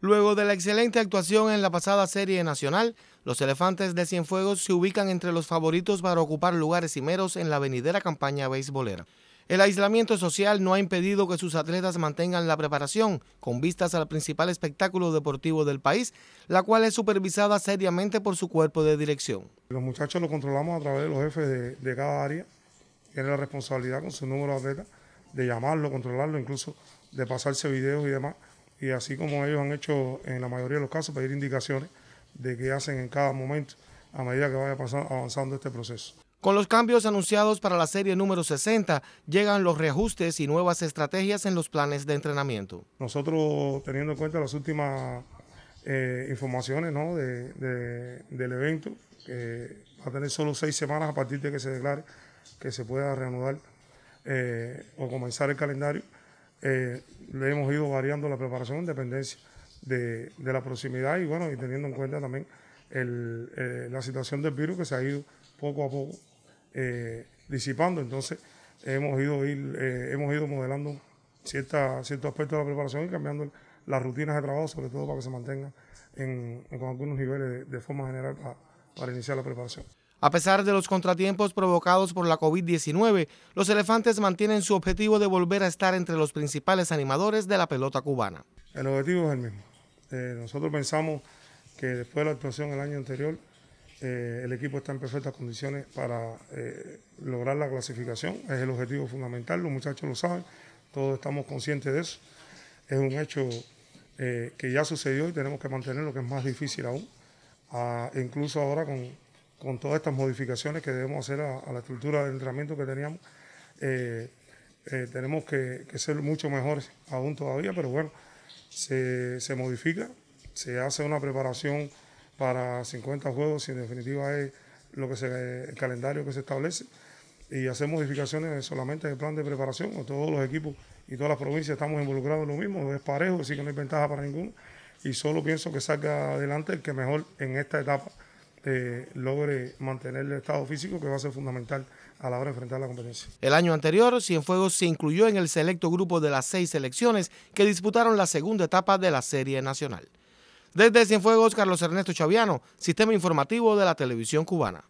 Luego de la excelente actuación en la pasada serie nacional, los elefantes de Cienfuegos se ubican entre los favoritos para ocupar lugares meros en la venidera campaña beisbolera. El aislamiento social no ha impedido que sus atletas mantengan la preparación con vistas al principal espectáculo deportivo del país, la cual es supervisada seriamente por su cuerpo de dirección. Los muchachos lo controlamos a través de los jefes de, de cada área, tienen la responsabilidad con su número de atletas de llamarlo, controlarlo, incluso de pasarse videos y demás y así como ellos han hecho en la mayoría de los casos, pedir indicaciones de qué hacen en cada momento a medida que vaya avanzando este proceso. Con los cambios anunciados para la serie número 60, llegan los reajustes y nuevas estrategias en los planes de entrenamiento. Nosotros, teniendo en cuenta las últimas eh, informaciones del evento, que va a tener solo seis semanas a partir de que se declare que se pueda reanudar eh, o comenzar el calendario, eh, le hemos ido variando la preparación en dependencia de, la proximidad y bueno, y teniendo en cuenta también el, eh, la situación del virus que se ha ido poco a poco eh, disipando. Entonces, hemos ido, ir, hemos ido modelando ciertos cierto aspecto de la preparación y cambiando las rutinas de trabajo, sobre todo para que se mantengan en, con algunos niveles de, forma general para iniciar la preparación. A pesar de los contratiempos provocados por la COVID-19, los elefantes mantienen su objetivo de volver a estar entre los principales animadores de la pelota cubana. El objetivo es el mismo. Eh, nosotros pensamos que después de la actuación el año anterior, eh, el equipo está en perfectas condiciones para eh, lograr la clasificación. Es el objetivo fundamental, los muchachos lo saben, todos estamos conscientes de eso. Es un hecho que ya sucedió y tenemos que mantener lo que es más difícil aún. Ah, incluso ahora con con todas estas modificaciones que debemos hacer a, la estructura de entrenamiento que teníamos. Eh, eh, tenemos que, ser mucho mejores aún todavía, pero bueno, se, modifica, se hace una preparación para 50 juegos y en definitiva es lo que el calendario que se establece y hacer modificaciones solamente en el plan de preparación. todos los equipos y todas las provincias estamos involucrados en lo mismo, es parejo, así que no hay ventaja para ninguno. Y solo pienso que salga adelante el que mejor en esta etapa eh, logre mantener el estado físico que va a ser fundamental a la hora de enfrentar la competencia. El año anterior, Cienfuegos se incluyó en el selecto grupo de las seis selecciones que disputaron la segunda etapa de la Serie Nacional. Desde Cienfuegos, Carlos Ernesto Chaviano, Sistema Informativo de la Televisión Cubana.